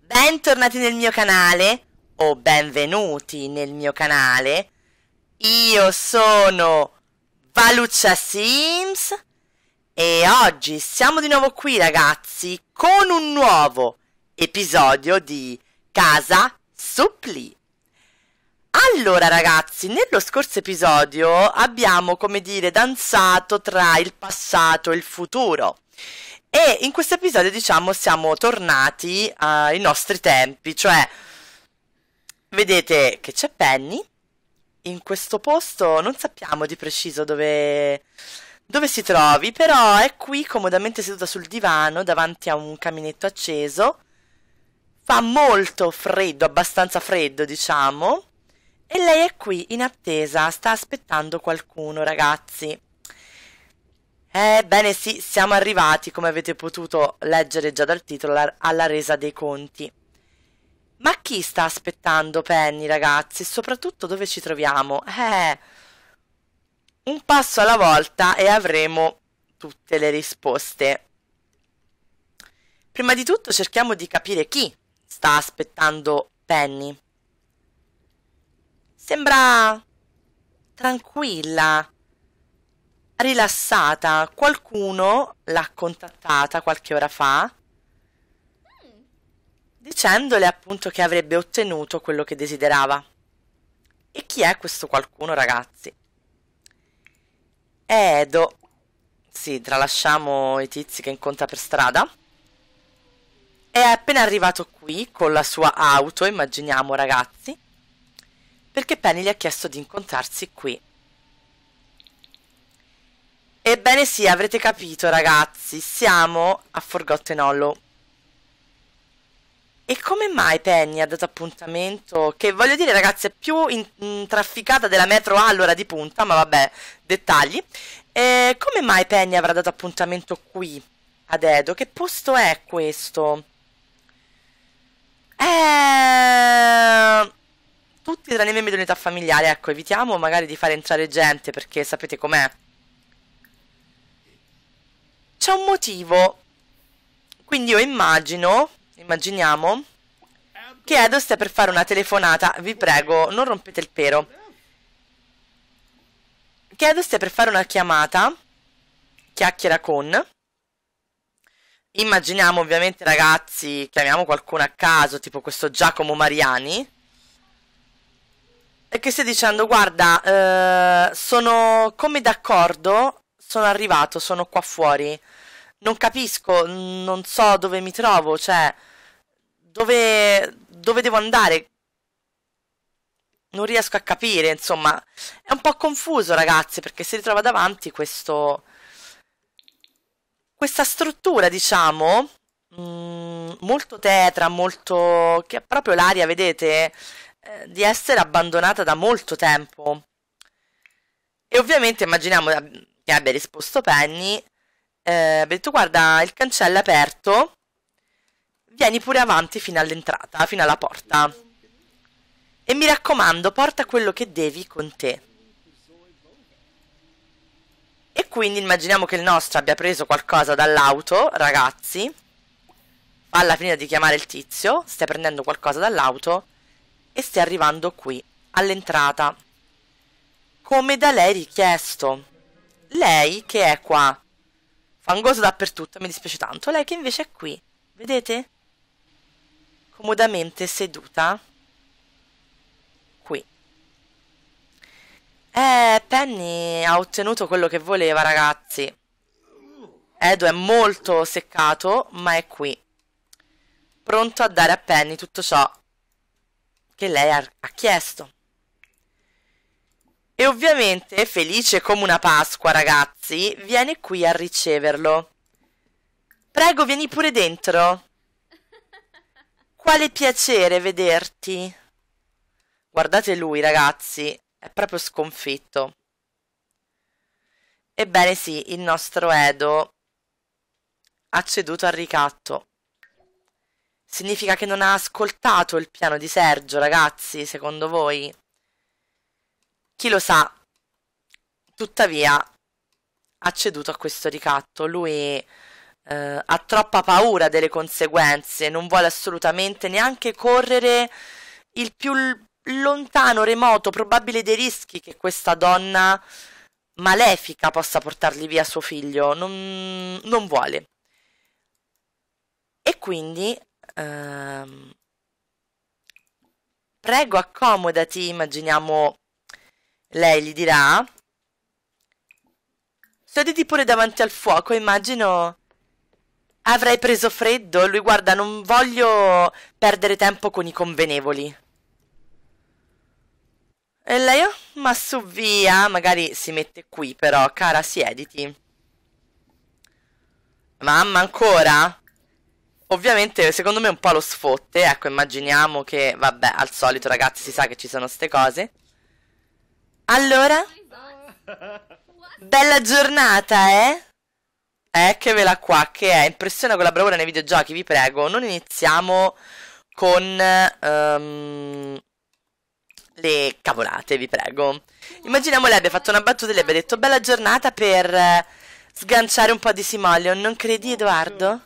Bentornati nel mio canale o benvenuti nel mio canale. Io sono Valuccia Sims e oggi siamo di nuovo qui ragazzi con un nuovo episodio di Casa Suppli. Allora ragazzi, nello scorso episodio abbiamo, come dire, danzato tra il passato e il futuro e in questo episodio, diciamo, siamo tornati ai nostri tempi, cioè vedete che c'è Penny in questo posto, non sappiamo di preciso dove dove si trovi, però è qui comodamente seduta sul divano davanti a un caminetto acceso. Fa molto freddo, abbastanza freddo, diciamo. E lei è qui in attesa, sta aspettando qualcuno, ragazzi. Ebbene sì, siamo arrivati, come avete potuto leggere già dal titolo, alla resa dei conti. Ma chi sta aspettando Penny, ragazzi? Soprattutto dove ci troviamo? Eh, un passo alla volta e avremo tutte le risposte. Prima di tutto cerchiamo di capire chi sta aspettando Penny. Sembra tranquilla, rilassata. Qualcuno l'ha contattata qualche ora fa dicendole appunto che avrebbe ottenuto quello che desiderava. E chi è questo qualcuno, ragazzi? È Edo. Sì, tralasciamo i tizi che incontra per strada. È appena arrivato qui con la sua auto, immaginiamo, ragazzi, perché Penny gli ha chiesto di incontrarsi qui Ebbene sì, avrete capito ragazzi, siamo a Forgotten Hollow. E come mai Penny ha dato appuntamento? Che voglio dire, ragazzi, è più in, in, mm, trafficata della metro all'ora di punta, ma vabbè, dettagli. E come mai Penny avrà dato appuntamento qui ad Edo? Che posto è questo? Eh... Tutti tra i membri dell'unità familiare, ecco, evitiamo magari di fare entrare gente perché sapete com'è c'è un motivo. Quindi io immagino, immaginiamo, che Edo stia per fare una telefonata. Vi prego, non rompete il pero. Che Edo stia per fare una chiamata, chiacchiera con. Immaginiamo ovviamente ragazzi, chiamiamo qualcuno a caso, tipo questo Giacomo Mariani. E che stia dicendo, guarda, eh, sono come d'accordo sono arrivato, sono qua fuori. Non capisco, non so dove mi trovo, cioè dove, dove devo andare. Non riesco a capire, insomma, è un po' confuso, ragazzi, perché si ritrova davanti questo questa struttura, diciamo, mm, molto tetra, molto che è proprio l'aria, vedete, eh, di essere abbandonata da molto tempo. E ovviamente immaginiamo che abbia risposto Penny, eh, abbia detto guarda il cancello è aperto, vieni pure avanti fino all'entrata, fino alla porta. E mi raccomando, porta quello che devi con te. E quindi immaginiamo che il nostro abbia preso qualcosa dall'auto, ragazzi. Fa alla fine di chiamare il tizio, stia prendendo qualcosa dall'auto e stia arrivando qui, all'entrata. Come da lei richiesto lei che è qua, fangosa dappertutto, mi dispiace tanto, lei che invece è qui, vedete? Comodamente seduta qui. Eh, Penny ha ottenuto quello che voleva, ragazzi. Edo è molto seccato, ma è qui. Pronto a dare a Penny tutto ciò che lei ha, ha chiesto. E ovviamente, felice come una Pasqua, ragazzi, viene qui a riceverlo. Prego, vieni pure dentro. Quale piacere vederti. Guardate lui, ragazzi, è proprio sconfitto. Ebbene sì, il nostro Edo ha ceduto al ricatto. Significa che non ha ascoltato il piano di Sergio, ragazzi, secondo voi? Chi lo sa, tuttavia ha ceduto a questo ricatto. Lui eh, ha troppa paura delle conseguenze, non vuole assolutamente neanche correre il più lontano, remoto, probabile dei rischi che questa donna malefica possa portargli via suo figlio. Non, non vuole. E quindi ehm, prego, accomodati, immaginiamo lei gli dirà... Sediti pure davanti al fuoco, immagino... Avrei preso freddo. Lui guarda, non voglio perdere tempo con i convenevoli. E lei? Oh, ma su via, magari si mette qui però, cara, siediti. Mamma, ancora? Ovviamente, secondo me un po' lo sfotte, ecco, immaginiamo che, vabbè, al solito ragazzi si sa che ci sono ste cose. Allora? Bella giornata, eh? Eccovela eh, qua, che è impressione con la bravura nei videogiochi, vi prego. Non iniziamo con um, le cavolate, vi prego. Immaginiamo lei abbia fatto una battuta e le abbia detto bella giornata per eh, sganciare un po' di Simoleon, non credi Edoardo?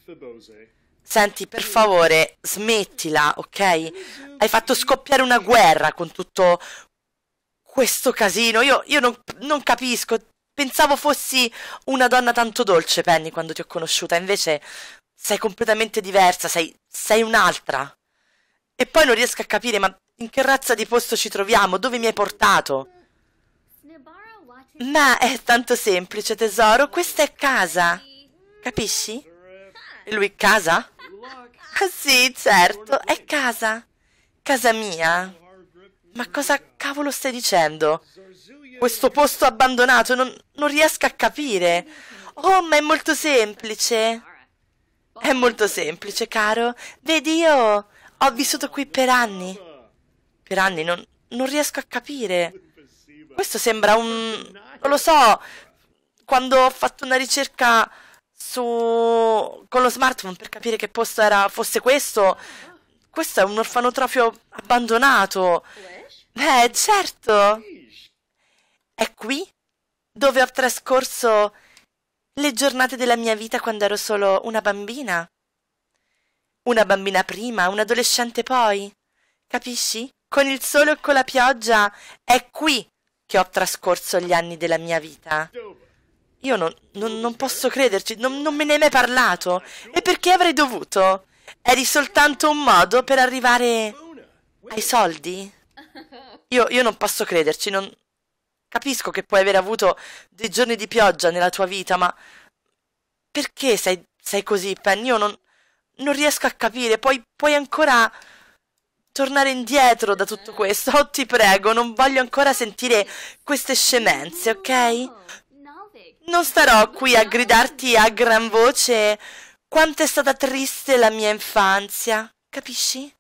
Senti, per favore, smettila, ok? Hai fatto scoppiare una guerra con tutto questo casino. Io, io non, non, capisco. Pensavo fossi una donna tanto dolce, Penny, quando ti ho conosciuta. Invece sei completamente diversa, sei, sei un'altra. E poi non riesco a capire, ma in che razza di posto ci troviamo? Dove mi hai portato? Ma è tanto semplice, tesoro. Questa è casa. Capisci? E Lui casa? Ah, sì, certo, è casa. Casa mia. Ma cosa cavolo stai dicendo? Questo posto abbandonato non, non riesco a capire. Oh, ma è molto semplice. È molto semplice, caro. Vedi, io ho vissuto qui per anni. Per anni non, non riesco a capire. Questo sembra un... non lo so. Quando ho fatto una ricerca su... con lo smartphone per capire che posto era, fosse questo, questo è un orfanotrofio abbandonato. Beh, certo. È qui dove ho trascorso le giornate della mia vita quando ero solo una bambina. Una bambina prima, un adolescente poi. Capisci? Con il sole e con la pioggia è qui che ho trascorso gli anni della mia vita. Io non, non, non posso crederci, non, non me ne hai mai parlato. E perché avrei dovuto? Eri soltanto un modo per arrivare ai soldi? Io, io non posso crederci, non... Capisco che puoi aver avuto dei giorni di pioggia nella tua vita, ma... Perché sei, sei così, Penny? Io non... Non riesco a capire. Puoi, puoi ancora tornare indietro da tutto mm. questo. Oh, ti prego, non voglio ancora sentire queste scemenze, ok? Non starò qui a gridarti a gran voce quanto è stata triste la mia infanzia, capisci?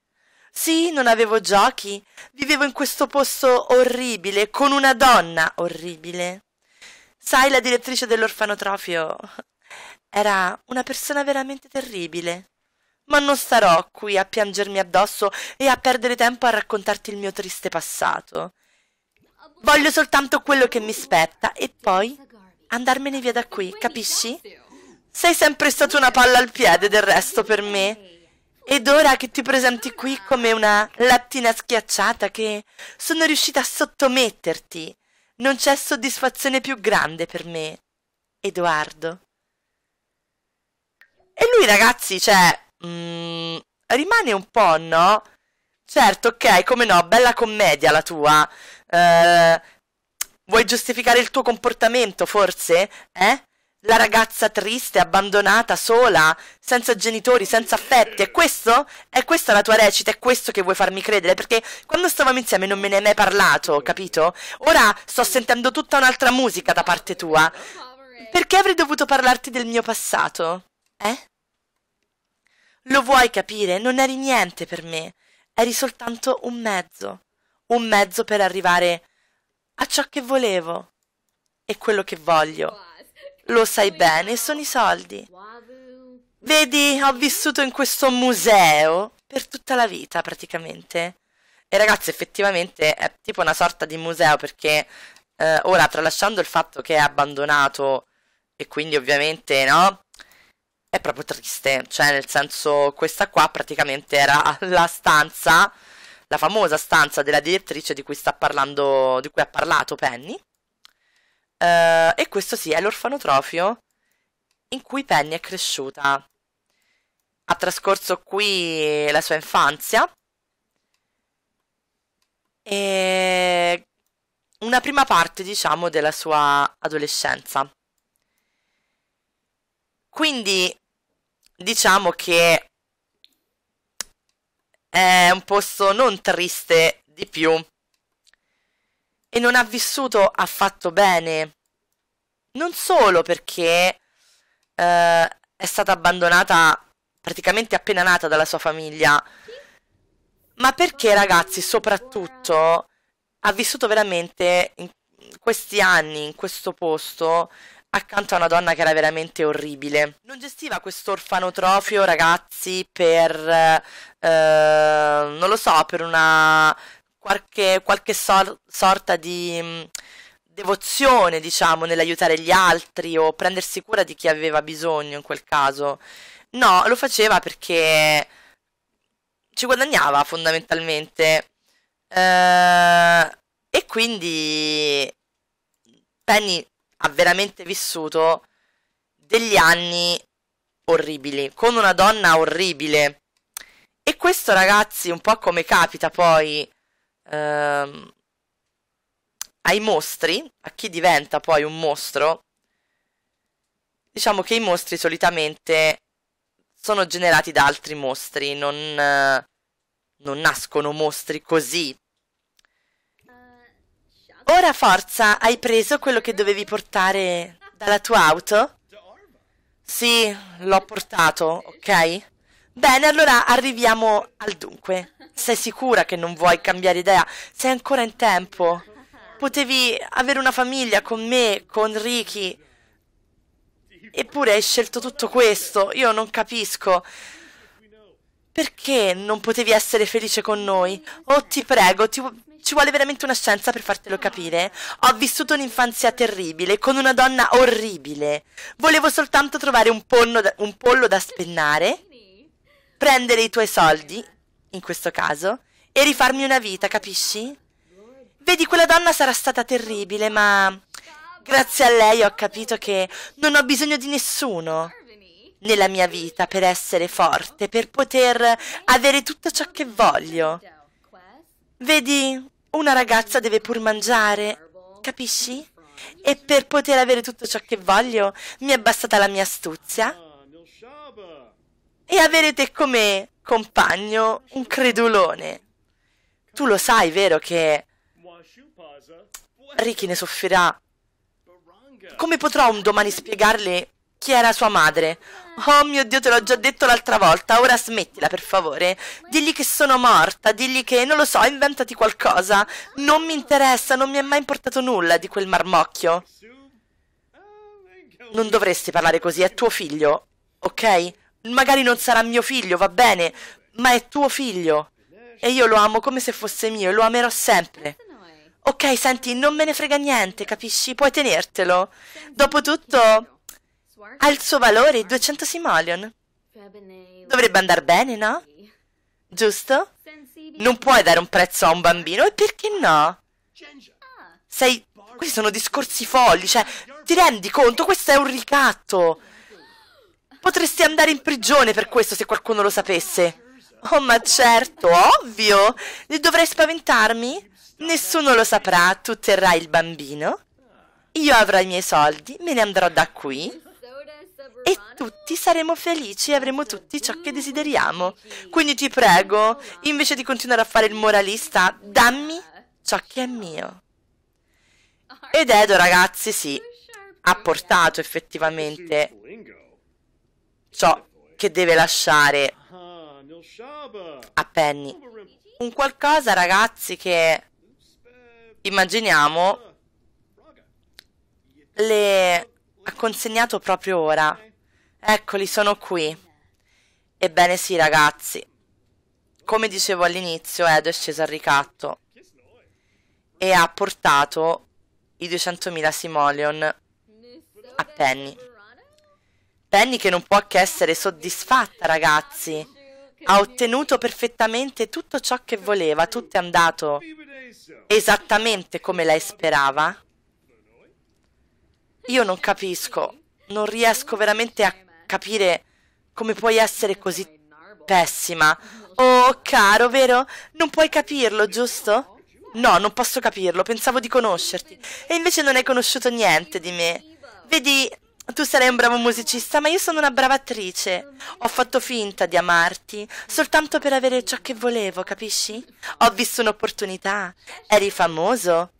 Sì, non avevo giochi. Vivevo in questo posto orribile, con una donna orribile. Sai, la direttrice dell'orfanotrofio era una persona veramente terribile. Ma non starò qui a piangermi addosso e a perdere tempo a raccontarti il mio triste passato. Voglio soltanto quello che mi spetta e poi andarmene via da qui, capisci? Sei sempre stata una palla al piede del resto per me. Ed ora che ti presenti qui come una lattina schiacciata che sono riuscita a sottometterti, non c'è soddisfazione più grande per me, Edoardo. E lui, ragazzi, cioè, mm, rimane un po', no? Certo, ok, come no, bella commedia la tua. Eh, vuoi giustificare il tuo comportamento, forse? Eh? la ragazza triste, abbandonata, sola, senza genitori, senza affetti. È questo? È questa la tua recita? È questo che vuoi farmi credere? Perché quando stavamo insieme non me ne hai mai parlato, capito? Ora sto sentendo tutta un'altra musica da parte tua. Perché avrei dovuto parlarti del mio passato? Eh? Lo vuoi capire? Non eri niente per me. Eri soltanto un mezzo. Un mezzo per arrivare a ciò che volevo e quello che voglio lo sai bene, sono i soldi. Vedi, ho vissuto in questo museo per tutta la vita praticamente. E ragazzi, effettivamente è tipo una sorta di museo perché eh, ora, tralasciando il fatto che è abbandonato e quindi ovviamente no, è proprio triste. Cioè, nel senso, questa qua praticamente era la stanza, la famosa stanza della direttrice di cui sta parlando, di cui ha parlato Penny. Uh, e questo sì, è l'orfanotrofio in cui Penny è cresciuta. Ha trascorso qui la sua infanzia e una prima parte, diciamo, della sua adolescenza. Quindi diciamo che è un posto non triste di più e non ha vissuto affatto bene. Non solo perché eh, è stata abbandonata praticamente appena nata dalla sua famiglia, ma perché ragazzi, soprattutto, ha vissuto veramente in questi anni, in questo posto, accanto a una donna che era veramente orribile. Non gestiva questo orfanotrofio, ragazzi, per, eh, non lo so, per una qualche, qualche sor- sorta di mh, mm, devozione, diciamo, nell'aiutare gli altri o prendersi cura di chi aveva bisogno in quel caso. No, lo faceva perché ci guadagnava fondamentalmente. Eh, e quindi Penny ha veramente vissuto degli anni orribili, con una donna orribile. E questo ragazzi, un po' come capita poi ehm, ai mostri, a chi diventa poi un mostro, diciamo che i mostri solitamente sono generati da altri mostri, non, eh, non nascono mostri così. Ah, Ora forza, hai preso quello che dovevi portare dalla tua auto? Sì, l'ho portato, ok? Bene, allora arriviamo al dunque. Sei sicura che non vuoi cambiare idea? Sei ancora in tempo. Potevi avere una famiglia con me, con Ricky. Eppure hai scelto tutto questo. Io non capisco. Perché non potevi essere felice con noi? Oh, ti prego, ti, ci vuole veramente una scienza per fartelo capire. Ho vissuto un'infanzia terribile, con una donna orribile. Volevo soltanto trovare un, da, un pollo da spennare prendere i tuoi soldi, in questo caso, e rifarmi una vita, capisci? Vedi, quella donna sarà stata terribile, ma grazie a lei ho capito che non ho bisogno di nessuno nella mia vita per essere forte, per poter avere tutto ciò che voglio. Vedi, una ragazza deve pur mangiare, capisci? E per poter avere tutto ciò che voglio mi è bastata la mia astuzia e avrete come compagno un credulone. Tu lo sai, vero, che Ricky ne soffrirà. Come potrò un domani spiegarle chi era sua madre? Oh mio Dio, te l'ho già detto l'altra volta, ora smettila per favore. Digli che sono morta, digli che, non lo so, inventati qualcosa. Non mi interessa, non mi è mai importato nulla di quel marmocchio. Non dovresti parlare così, è tuo figlio, ok? Magari non sarà mio figlio, va bene, ma è tuo figlio. E io lo amo come se fosse mio e lo amerò sempre. Ok, senti, non me ne frega niente, capisci? Puoi tenertelo. Dopotutto, ha il suo valore, 200 simoleon. Dovrebbe andare bene, no? Giusto? Non puoi dare un prezzo a un bambino, e perché no? Sei... Questi sono discorsi folli, cioè, ti rendi conto? Questo è un ricatto. Potresti andare in prigione per questo se qualcuno lo sapesse. Oh, ma certo, ovvio! Dovrei spaventarmi? Nessuno lo saprà, tu terrai il bambino. Io avrò i miei soldi, me ne andrò da qui. E tutti saremo felici e avremo tutti ciò che desideriamo. Quindi ti prego, invece di continuare a fare il moralista, dammi ciò che è mio. Ed Edo, ragazzi, sì, ha portato effettivamente ciò che deve lasciare a Penny. Un qualcosa, ragazzi, che immaginiamo le ha consegnato proprio ora. Eccoli, sono qui. Ebbene sì, ragazzi. Come dicevo all'inizio, Edo è sceso al ricatto e ha portato i 200.000 simoleon a Penny. Penny che non può che essere soddisfatta, ragazzi. Ha ottenuto perfettamente tutto ciò che voleva, tutto è andato esattamente come lei sperava. Io non capisco, non riesco veramente a capire come puoi essere così pessima. Oh, caro, vero? Non puoi capirlo, giusto? No, non posso capirlo, pensavo di conoscerti. E invece non hai conosciuto niente di me. Vedi, tu sarai un bravo musicista, ma io sono una brava attrice. Ho fatto finta di amarti soltanto per avere ciò che volevo, capisci? Ho visto un'opportunità. Eri famoso.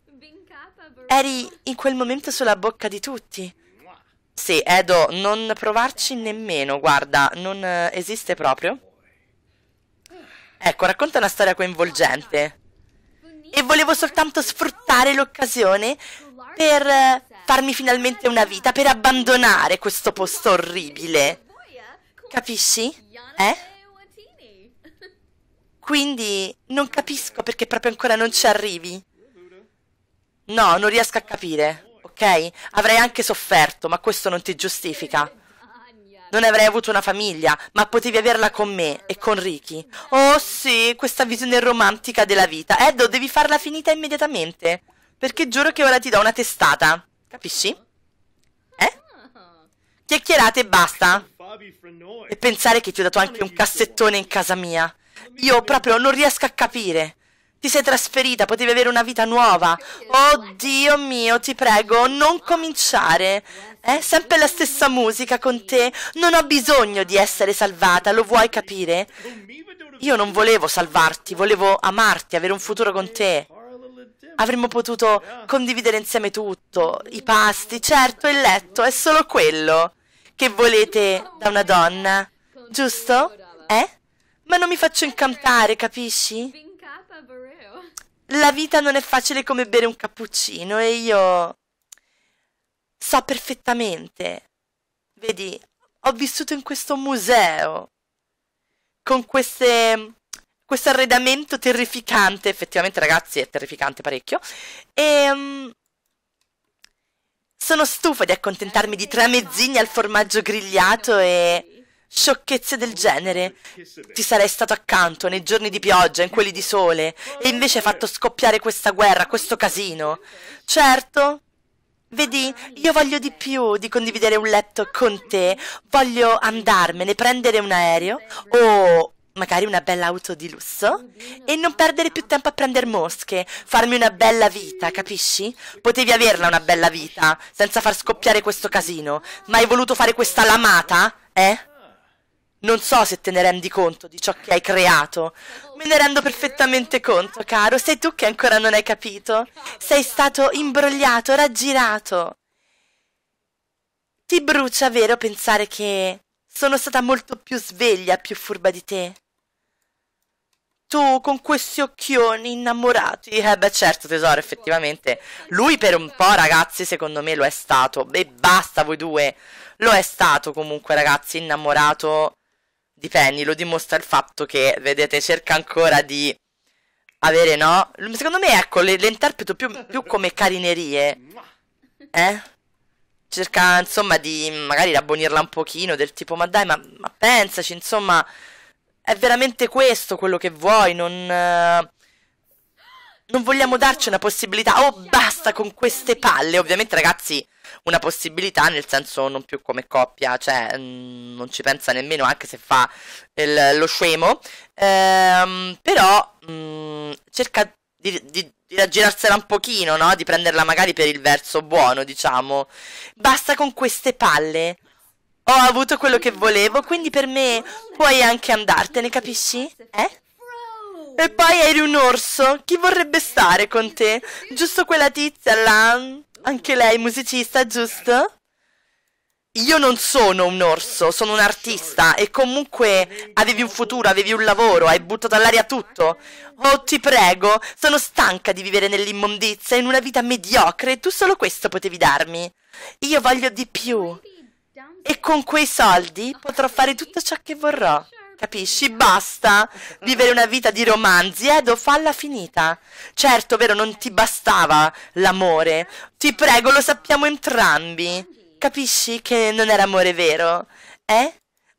Eri in quel momento sulla bocca di tutti. Sì, Edo, non provarci nemmeno, guarda, non eh, esiste proprio. Ecco, racconta una storia coinvolgente. E volevo soltanto sfruttare l'occasione per eh, farmi finalmente una vita, per abbandonare questo posto orribile. Capisci? Eh? Quindi non capisco perché proprio ancora non ci arrivi. No, non riesco a capire, ok? Avrei anche sofferto, ma questo non ti giustifica. Non avrei avuto una famiglia, ma potevi averla con me e con Ricky. Oh sì, questa visione romantica della vita. Edo, devi farla finita immediatamente. Perché giuro che ora ti do una testata. Capisci? Eh? Chiacchierate e basta. E pensare che ti ho dato anche un cassettone in casa mia. Io proprio non riesco a capire. Ti sei trasferita, potevi avere una vita nuova. Oh Dio mio, ti prego, non cominciare. Eh, sempre la stessa musica con te. Non ho bisogno di essere salvata, lo vuoi capire? Io non volevo salvarti, volevo amarti, avere un futuro con te. Avremmo potuto condividere insieme tutto, i pasti, certo, il letto, è solo quello che volete da una donna, giusto? Eh? Ma non mi faccio incantare, capisci? La vita non è facile come bere un cappuccino e io so perfettamente. Vedi, ho vissuto in questo museo con queste questo arredamento terrificante, effettivamente ragazzi è terrificante parecchio, e... Um, sono stufa di accontentarmi di tramezzini al formaggio grigliato e sciocchezze del genere. Ti sarei stato accanto nei giorni di pioggia, in quelli di sole, e invece hai fatto scoppiare questa guerra, questo casino. Certo, Vedi, io voglio di più di condividere un letto con te. Voglio andarmene, prendere un aereo o magari una bella auto di lusso e non perdere più tempo a prendere mosche, farmi una bella vita, capisci? Potevi averla una bella vita senza far scoppiare questo casino, ma hai voluto fare questa lamata, eh? Non so se te ne rendi conto di ciò che hai creato. Me ne rendo perfettamente conto, caro. Sei tu che ancora non hai capito. Sei stato imbrogliato, raggirato. Ti brucia, vero, pensare che sono stata molto più sveglia, più furba di te. Tu con questi occhioni innamorati. Eh beh certo tesoro, effettivamente. Lui per un po' ragazzi secondo me lo è stato. E basta voi due. Lo è stato comunque ragazzi innamorato di Penny. Lo dimostra il fatto che, vedete, cerca ancora di avere, no? Secondo me ecco, le, le interpreto più, più come carinerie. Eh? cerca insomma di magari rabbonirla un pochino del tipo ma dai ma, ma pensaci insomma è veramente questo quello che vuoi non, eh, non vogliamo darci una possibilità oh basta con queste palle ovviamente ragazzi una possibilità nel senso non più come coppia cioè mh, mm, non ci pensa nemmeno anche se fa il, lo scemo ehm, però mh, mm, cerca di, di di aggirarsela un pochino, no? Di prenderla magari per il verso buono, diciamo. Basta con queste palle. Ho avuto quello che volevo, quindi per me puoi anche andartene, capisci? Eh? E poi eri un orso. Chi vorrebbe stare con te? Giusto quella tizia là? Anche lei musicista, giusto? io non sono un orso, sono un artista e comunque avevi un futuro, avevi un lavoro, hai buttato all'aria tutto. Oh, ti prego, sono stanca di vivere nell'immondizia, in una vita mediocre, e tu solo questo potevi darmi. Io voglio di più. E con quei soldi potrò fare tutto ciò che vorrò. Capisci? Basta vivere una vita di romanzi, Edo, eh, falla finita. Certo, vero, non ti bastava l'amore. Ti prego, lo sappiamo entrambi. Capisci che non era amore vero? Eh?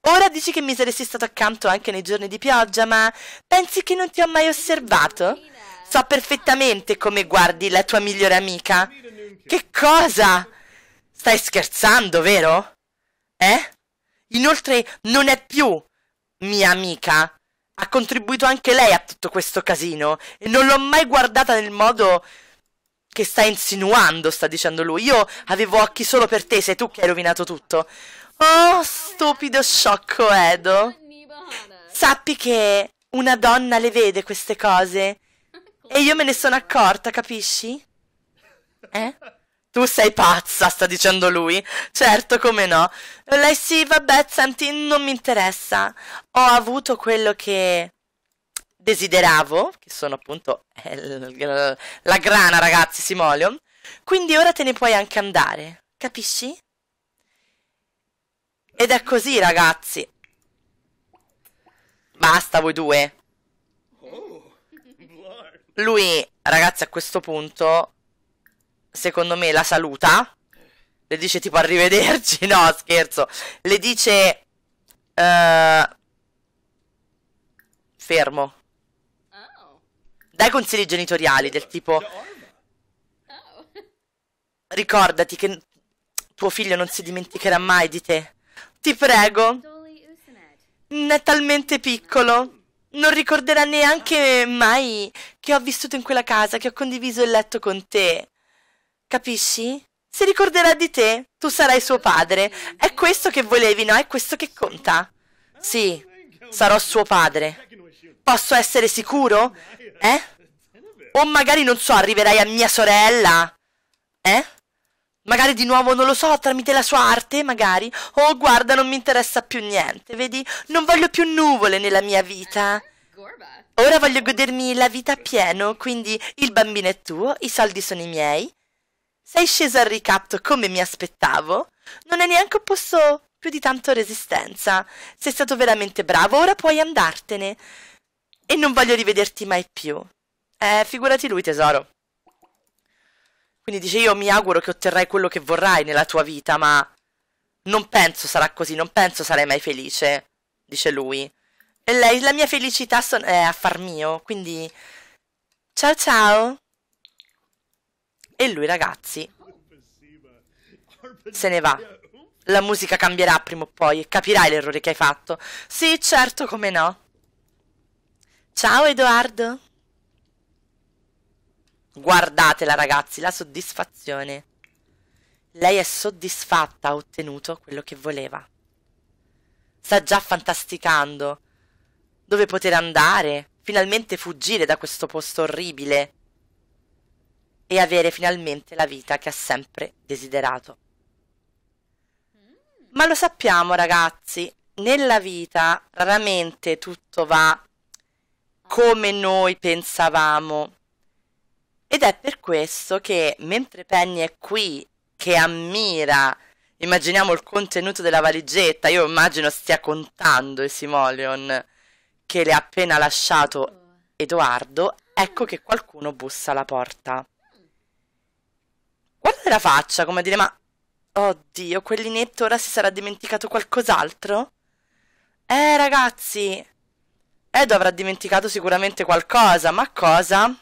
Ora dici che mi saresti stato accanto anche nei giorni di pioggia, ma pensi che non ti ho mai osservato? So perfettamente come guardi la tua migliore amica. Che cosa? Stai scherzando, vero? Eh? Inoltre non è più mia amica. Ha contribuito anche lei a tutto questo casino e non l'ho mai guardata nel modo che sta insinuando, sta dicendo lui. Io avevo occhi solo per te, sei tu che hai rovinato tutto. Oh, stupido sciocco Edo. Sappi che una donna le vede queste cose. E io me ne sono accorta, capisci? Eh? Tu sei pazza, sta dicendo lui. Certo, come no. Lei sì, vabbè, senti, non mi interessa. Ho avuto quello che desideravo, che sono appunto eh, la grana ragazzi, Simoleon, quindi ora te ne puoi anche andare, capisci? Ed è così ragazzi. Basta voi due. Lui, ragazzi, a questo punto, secondo me, la saluta. Le dice tipo arrivederci, no scherzo. Le dice... Uh, fermo dai consigli genitoriali del tipo ricordati che tuo figlio non si dimenticherà mai di te. Ti prego. È talmente piccolo. Non ricorderà neanche mai che ho vissuto in quella casa, che ho condiviso il letto con te. Capisci? si ricorderà di te, tu sarai suo padre. È questo che volevi, no? È questo che conta. Sì, sarò suo padre. Posso essere sicuro eh? O magari, non so, arriverai a mia sorella? Eh? Magari di nuovo, non lo so, tramite la sua arte, magari? Oh, guarda, non mi interessa più niente, vedi? Non voglio più nuvole nella mia vita. Ora voglio godermi la vita a pieno, quindi il bambino è tuo, i soldi sono i miei. Sei sceso al ricatto come mi aspettavo. Non hai neanche opposto più di tanto resistenza. Sei stato veramente bravo, ora puoi andartene. E non voglio rivederti mai più. Eh, figurati lui, tesoro. Quindi dice io mi auguro che otterrai quello che vorrai nella tua vita, ma non penso sarà così, non penso sarai mai felice, dice lui. E lei, la mia felicità è a far mio, quindi ciao ciao. E lui, ragazzi, se ne va. La musica cambierà prima o poi e capirai l'errore che hai fatto. Sì, certo, come no. Ciao Edoardo! Guardatela ragazzi, la soddisfazione. Lei è soddisfatta, ha ottenuto quello che voleva. Sta già fantasticando. Dove poter andare, finalmente fuggire da questo posto orribile e avere finalmente la vita che ha sempre desiderato. Ma lo sappiamo ragazzi, nella vita raramente tutto va come noi pensavamo. Ed è per questo che mentre Penny è qui che ammira, immaginiamo il contenuto della valigetta, io immagino stia contando il Simoleon che le ha appena lasciato Edoardo, ecco che qualcuno bussa alla porta. Guarda la faccia, come a dire, ma... Oddio, quell'inetto ora si sarà dimenticato qualcos'altro? Eh, ragazzi, Edo avrà dimenticato sicuramente qualcosa, ma cosa?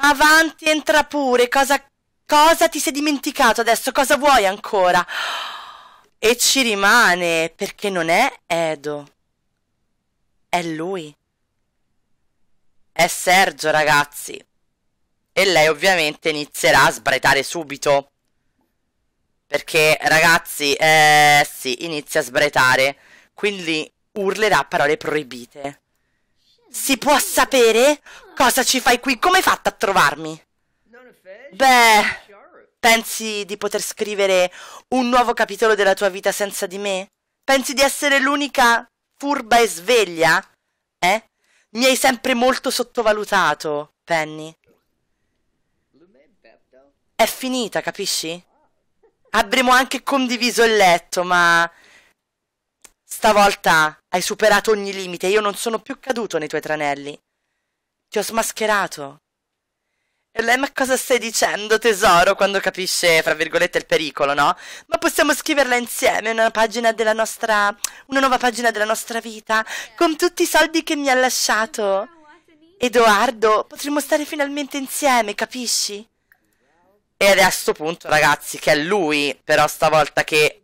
Avanti, entra pure. Cosa, cosa ti sei dimenticato adesso? Cosa vuoi ancora? E ci rimane, perché non è Edo. È lui. È Sergio, ragazzi. E lei ovviamente inizierà a sbraitare subito. Perché ragazzi, eh sì, inizia a sbraitare. Quindi urlerà parole proibite. Si può sapere cosa ci fai qui? Come hai fatto a trovarmi? Beh, pensi di poter scrivere un nuovo capitolo della tua vita senza di me? Pensi di essere l'unica furba e sveglia? Eh? Mi hai sempre molto sottovalutato, Penny è finita, capisci? Avremo anche condiviso il letto, ma stavolta hai superato ogni limite, io non sono più caduto nei tuoi tranelli. Ti ho smascherato. E lei, ma cosa stai dicendo, tesoro, quando capisce, fra virgolette, il pericolo, no? Ma possiamo scriverla insieme, una pagina della nostra... una nuova pagina della nostra vita, con tutti i soldi che mi ha lasciato. Edoardo, potremmo stare finalmente insieme, capisci? E è a sto punto, ragazzi, che è lui, però stavolta che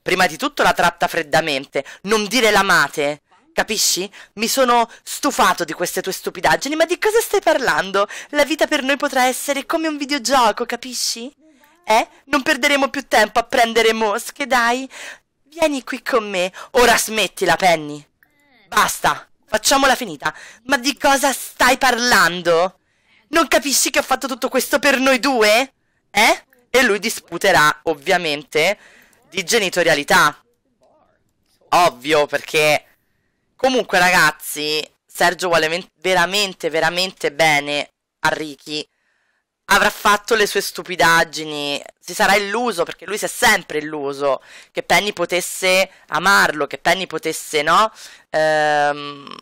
prima di tutto la tratta freddamente, non dire l'amate. Capisci? Mi sono stufato di queste tue stupidaggini, ma di cosa stai parlando? La vita per noi potrà essere come un videogioco, capisci? Eh? Non perderemo più tempo a prendere mosche, dai. Vieni qui con me. Ora smettila, Penny. Basta, facciamola finita. Ma di cosa stai parlando? Non capisci che ho fatto tutto questo per noi due? Eh? E lui disputerà, ovviamente, di genitorialità. Ovvio, perché... Comunque, ragazzi, Sergio vuole veramente, veramente bene a Ricky. Avrà fatto le sue stupidaggini, si sarà illuso, perché lui si è sempre illuso, che Penny potesse amarlo, che Penny potesse, no? Ehm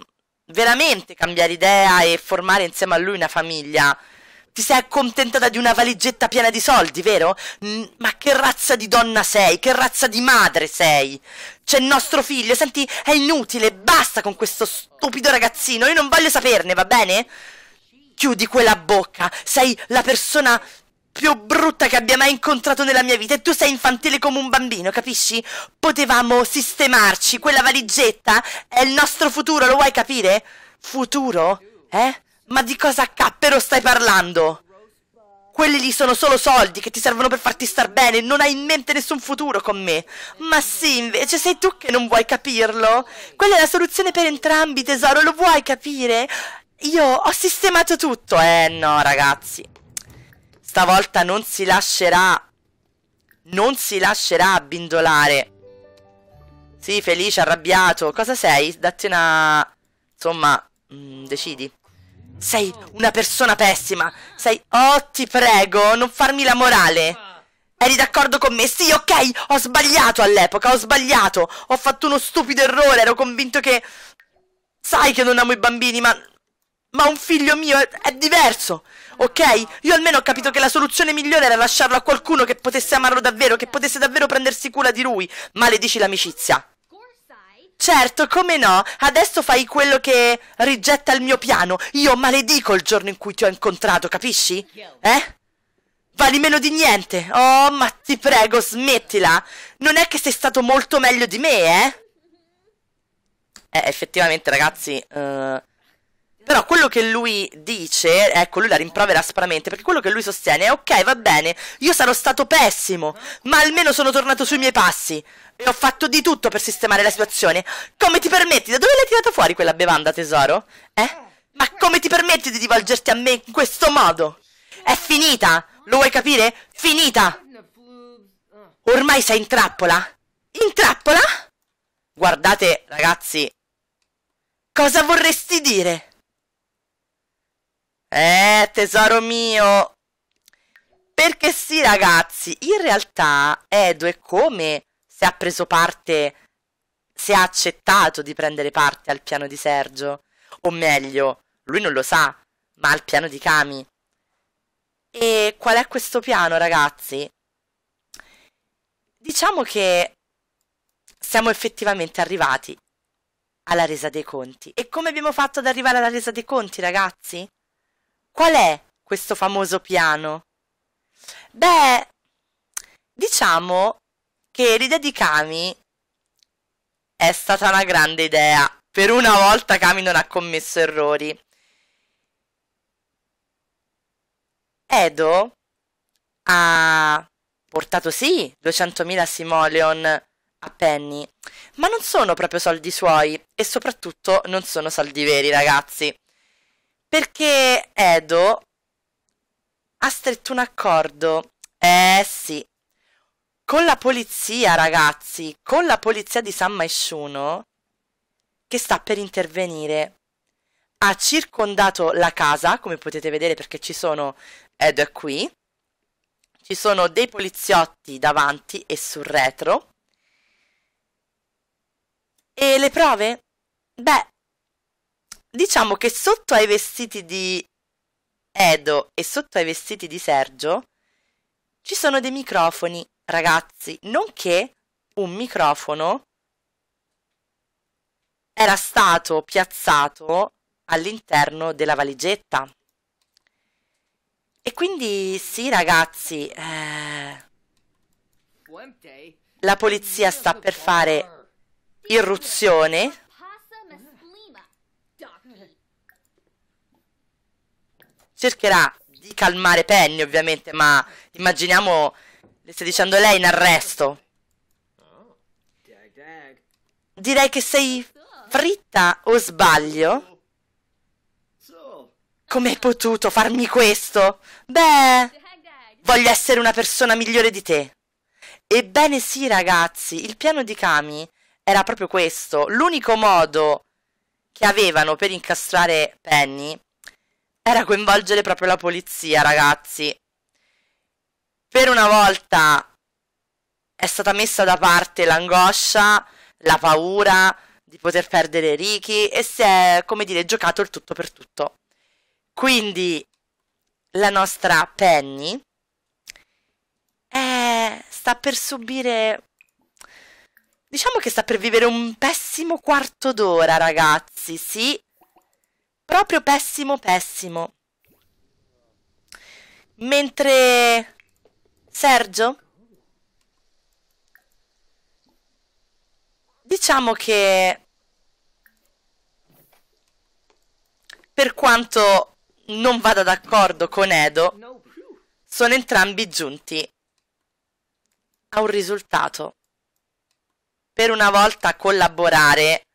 veramente cambiare idea e formare insieme a lui una famiglia. Ti sei accontentata di una valigetta piena di soldi, vero? Mm, ma che razza di donna sei? Che razza di madre sei? C'è il nostro figlio, senti, è inutile, basta con questo stupido ragazzino, io non voglio saperne, va bene? Chiudi quella bocca, sei la persona più brutta che abbia mai incontrato nella mia vita e tu sei infantile come un bambino, capisci? Potevamo sistemarci, quella valigetta è il nostro futuro, lo vuoi capire? Futuro? Eh? Ma di cosa cappero stai parlando? Quelli lì sono solo soldi che ti servono per farti star bene, non hai in mente nessun futuro con me. Ma sì, invece sei tu che non vuoi capirlo. Quella è la soluzione per entrambi, tesoro, lo vuoi capire? Io ho sistemato tutto. Eh no, ragazzi. Stavolta non si lascerà. Non si lascerà abbindolare. Sì, felice, arrabbiato. Cosa sei? Datti una... Insomma, mh, mm, decidi. Sei una persona pessima. Sei... Oh, ti prego, non farmi la morale. Eri d'accordo con me? Sì, ok, ho sbagliato all'epoca, ho sbagliato. Ho fatto uno stupido errore, ero convinto che... Sai che non amo i bambini, ma... Ma un figlio mio è, è diverso, ok? Io almeno ho capito che la soluzione migliore era lasciarlo a qualcuno che potesse amarlo davvero, che potesse davvero prendersi cura di lui. Maledici l'amicizia. Certo, come no? Adesso fai quello che rigetta il mio piano. Io maledico il giorno in cui ti ho incontrato, capisci? Eh? Vali meno di niente. Oh, ma ti prego, smettila. Non è che sei stato molto meglio di me, eh? Eh, effettivamente, ragazzi... Uh... Però quello che lui dice, ecco, lui la rimprovera aspramente, perché quello che lui sostiene è ok, va bene, io sarò stato pessimo, ma almeno sono tornato sui miei passi e ho fatto di tutto per sistemare la situazione. Come ti permetti? Da dove l'hai tirata fuori quella bevanda, tesoro? Eh? Ma come ti permetti di rivolgerti a me in questo modo? È finita! Lo vuoi capire? Finita! Ormai sei in trappola! In trappola? Guardate, ragazzi, cosa vorresti dire? Eh, tesoro mio! Perché sì, ragazzi, in realtà Edo è come se ha preso parte, se ha accettato di prendere parte al piano di Sergio. O meglio, lui non lo sa, ma al piano di Kami. E qual è questo piano, ragazzi? Diciamo che siamo effettivamente arrivati alla resa dei conti. E come abbiamo fatto ad arrivare alla resa dei conti, ragazzi? Qual è questo famoso piano? Beh, diciamo che l'idea di Kami è stata una grande idea. Per una volta Kami non ha commesso errori. Edo ha portato sì 200.000 simoleon a Penny, ma non sono proprio soldi suoi e soprattutto non sono soldi veri, ragazzi. Perché Edo ha stretto un accordo. Eh sì. Con la polizia, ragazzi, con la polizia di San Maesciuno, che sta per intervenire. Ha circondato la casa, come potete vedere perché ci sono... Edo è qui. Ci sono dei poliziotti davanti e sul retro. E le prove? Beh, diciamo che sotto ai vestiti di Edo e sotto ai vestiti di Sergio ci sono dei microfoni, ragazzi, nonché un microfono era stato piazzato all'interno della valigetta. E quindi sì, ragazzi, eh, la polizia sta per fare irruzione cercherà di calmare Penny, ovviamente, ma immaginiamo le stai dicendo lei in arresto. Direi che sei fritta o sbaglio? Come hai potuto farmi questo? Beh, voglio essere una persona migliore di te. Ebbene sì, ragazzi, il piano di Kami era proprio questo. L'unico modo che avevano per incastrare Penny era coinvolgere proprio la polizia, ragazzi. Per una volta è stata messa da parte l'angoscia, la paura di poter perdere Ricky e si è, come dire, giocato il tutto per tutto. Quindi la nostra Penny è... Eh, sta per subire... Diciamo che sta per vivere un pessimo quarto d'ora, ragazzi, sì, proprio pessimo pessimo. Mentre Sergio diciamo che per quanto non vada d'accordo con Edo, sono entrambi giunti a un risultato. Per una volta collaborare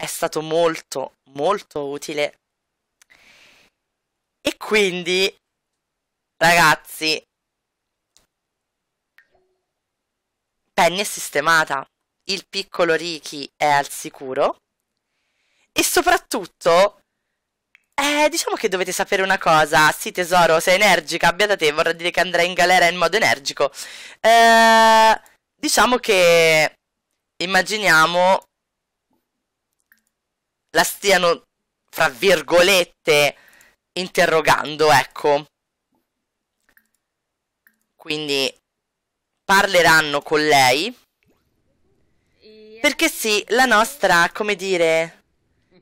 è stato molto molto utile. E quindi ragazzi Penny è sistemata, il piccolo Ricky è al sicuro e soprattutto eh, diciamo che dovete sapere una cosa, sì tesoro, sei energica, abbia da te, vorrà dire che andrai in galera in modo energico. Eh, diciamo che immaginiamo la stiano, fra virgolette, interrogando, ecco. Quindi parleranno con lei. Perché sì, la nostra, come dire,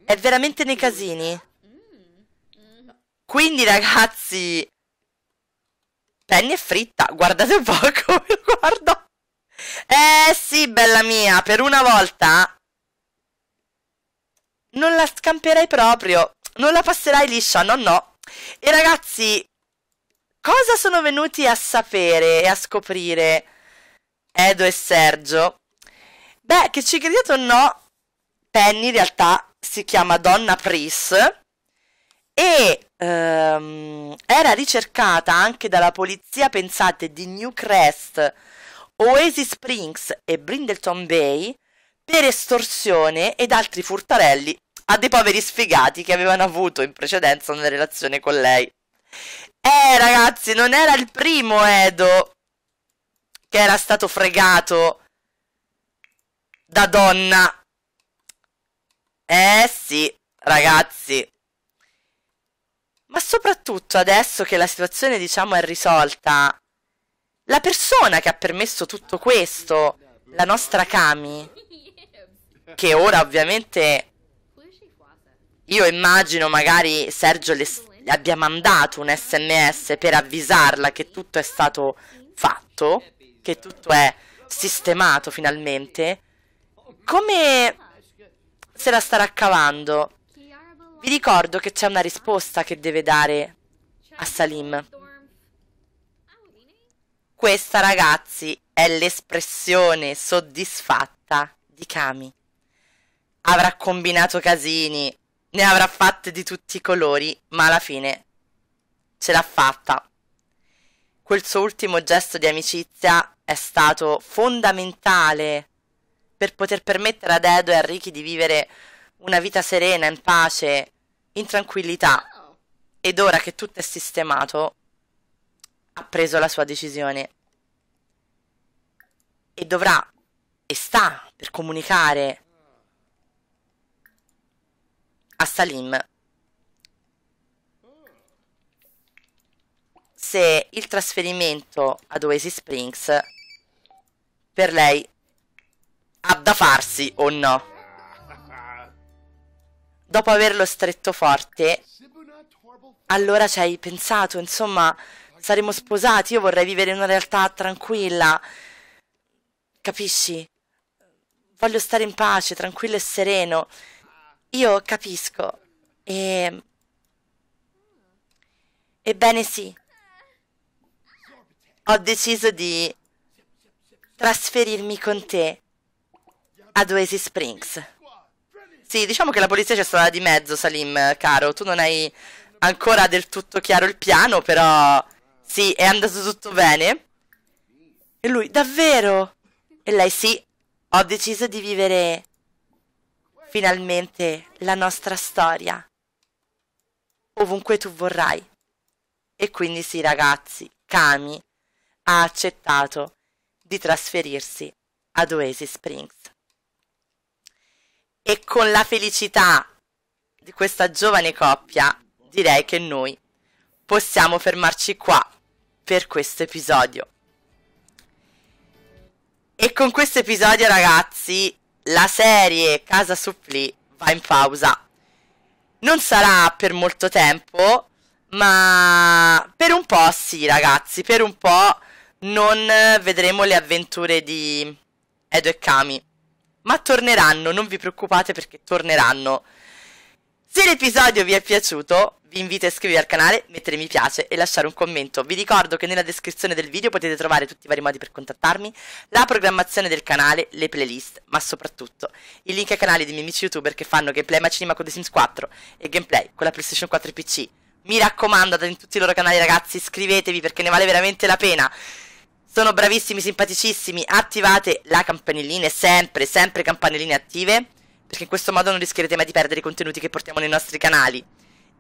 è veramente nei casini. Quindi ragazzi, Penny è fritta, guardate un po' come lo guardo. Eh sì, bella mia, per una volta non la scamperei proprio. Non la passerai liscia, no no. E ragazzi, cosa sono venuti a sapere e a scoprire Edo e Sergio? Beh, che ci crediate o no, Penny in realtà si chiama Donna Pris e ehm, era ricercata anche dalla polizia, pensate, di New Crest, Oasis Springs e Brindleton Bay per estorsione ed altri furtarelli a ah, dei poveri sfigati che avevano avuto in precedenza una relazione con lei. Eh ragazzi, non era il primo Edo che era stato fregato da donna. Eh sì, ragazzi. Ma soprattutto adesso che la situazione diciamo è risolta, la persona che ha permesso tutto questo, la nostra Kami, che ora ovviamente io immagino magari Sergio le abbia mandato un sms per avvisarla che tutto è stato fatto, che tutto è sistemato finalmente. Come se la starà cavando? Vi ricordo che c'è una risposta che deve dare a Salim. Questa, ragazzi, è l'espressione soddisfatta di Kami. Avrà combinato casini, ne avrà fatte di tutti i colori, ma alla fine ce l'ha fatta. Quel suo ultimo gesto di amicizia è stato fondamentale per poter permettere ad Edo e a Ricky di vivere una vita serena, in pace, in tranquillità. Ed ora che tutto è sistemato, ha preso la sua decisione. E dovrà e sta per comunicare a Salim se il trasferimento ad Oasis Springs per lei ha da farsi o no. Dopo averlo stretto forte, allora ci hai pensato, insomma, saremo sposati, io vorrei vivere in una realtà tranquilla. Capisci? Voglio stare in pace, tranquillo e sereno. Io capisco. E... Ebbene sì. Ho deciso di trasferirmi con te ad Oasis Springs. Sì, diciamo che la polizia c'è stata di mezzo, Salim, caro. Tu non hai ancora del tutto chiaro il piano, però sì, è andato tutto bene. E lui, davvero? E lei, sì, ho deciso di vivere finalmente la nostra storia ovunque tu vorrai. E quindi sì ragazzi, Kami ha accettato di trasferirsi ad Oasis Springs. E con la felicità di questa giovane coppia direi che noi possiamo fermarci qua per questo episodio. E con questo episodio ragazzi la serie Casa Suppli va in pausa. Non sarà per molto tempo, ma per un po' sì, ragazzi, per un po' non vedremo le avventure di Edo e Kami. Ma torneranno, non vi preoccupate perché torneranno. Se l'episodio vi è piaciuto, vi invito a iscrivervi al canale, mettere mi piace e lasciare un commento. Vi ricordo che nella descrizione del video potete trovare tutti i vari modi per contattarmi, la programmazione del canale, le playlist, ma soprattutto i link ai canali dei miei amici youtuber che fanno gameplay ma cinema con The Sims 4 e gameplay con la PlayStation 4 e PC. Mi raccomando, andate in tutti i loro canali ragazzi, iscrivetevi perché ne vale veramente la pena. Sono bravissimi, simpaticissimi, attivate la campanellina, sempre, sempre campanelline attive perché in questo modo non rischierete mai di perdere i contenuti che portiamo nei nostri canali.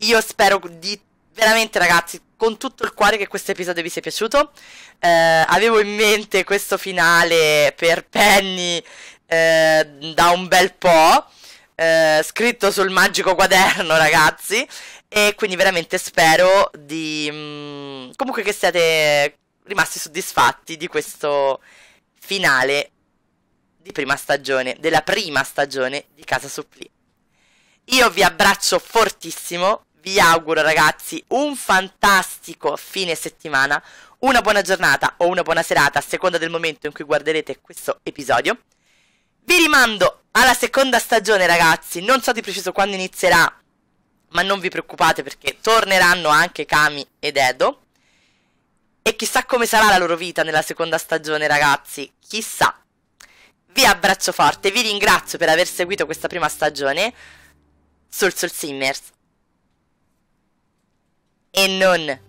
Io spero di veramente ragazzi con tutto il cuore che questo episodio vi sia piaciuto eh, avevo in mente questo finale per Penny eh, da un bel po' eh, scritto sul magico quaderno ragazzi e quindi veramente spero di mh, mm, comunque che siate rimasti soddisfatti di questo finale di prima stagione, della prima stagione di Casa Suppli. Io vi abbraccio fortissimo, vi auguro ragazzi un fantastico fine settimana, una buona giornata o una buona serata a seconda del momento in cui guarderete questo episodio. Vi rimando alla seconda stagione ragazzi, non so di preciso quando inizierà, ma non vi preoccupate perché torneranno anche Kami ed Edo. E chissà come sarà la loro vita nella seconda stagione ragazzi, chissà vi abbraccio forte, vi ringrazio per aver seguito questa prima stagione sul Soul Simmers. E non